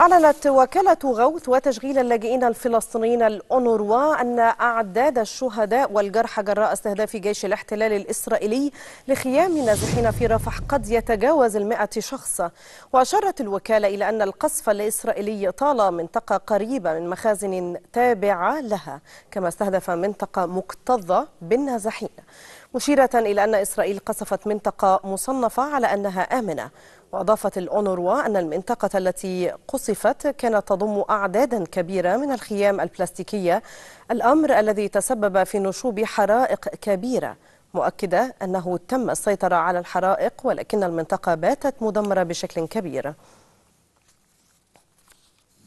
أعلنت وكالة غوث وتشغيل اللاجئين الفلسطينيين الأونروا أن أعداد الشهداء والجرحى جراء استهداف جيش الاحتلال الإسرائيلي لخيام نازحين في رفح قد يتجاوز المائة شخص وأشارت الوكالة إلى أن القصف الإسرائيلي طال منطقة قريبة من مخازن تابعة لها كما استهدف منطقة مكتظة بالنازحين مشيرة إلى أن إسرائيل قصفت منطقة مصنفة على أنها آمنة وأضافت الأونروا أن المنطقة التي قصفت كانت تضم أعدادا كبيرة من الخيام البلاستيكية الأمر الذي تسبب في نشوب حرائق كبيرة مؤكدة أنه تم السيطرة على الحرائق ولكن المنطقة باتت مدمرة بشكل كبير